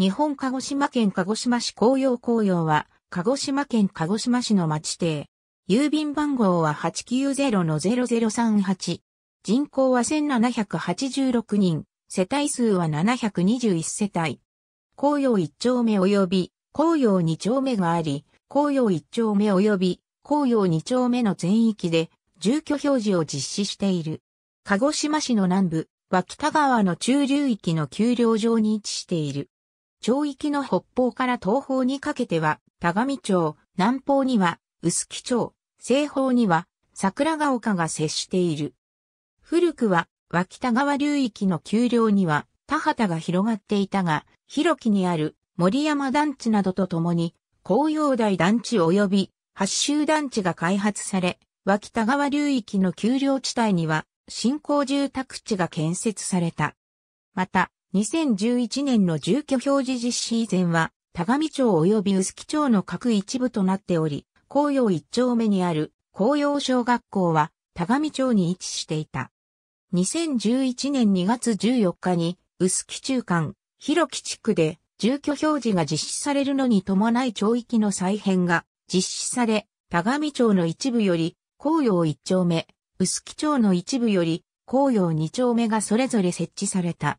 日本鹿児島県鹿児島市紅葉紅葉は、鹿児島県鹿児島市の町邸。郵便番号は890-00338。人口は1786人、世帯数は721世帯。紅葉1丁目及び、紅葉2丁目があり、紅葉1丁目及び、紅葉2丁目の全域で、住居表示を実施している。鹿児島市の南部は北川の中流域の丘陵上に位置している。町域の北方から東方にかけては、田上町、南方には、臼杵町、西方には、桜ヶ丘が接している。古くは、脇田川流域の丘陵には、田畑が広がっていたが、広木にある森山団地などとともに、紅葉台団地及び八州団地が開発され、脇田川流域の丘陵地帯には、新興住宅地が建設された。また、2011年の住居表示実施以前は、田上町及び臼杵町の各一部となっており、紅葉一丁目にある紅葉小学校は田上町に位置していた。2011年2月14日に、臼杵中間、広木地区で住居表示が実施されるのに伴い町域の再編が実施され、田上町の一部より紅葉一丁目、臼杵町の一部より紅葉二丁目がそれぞれ設置された。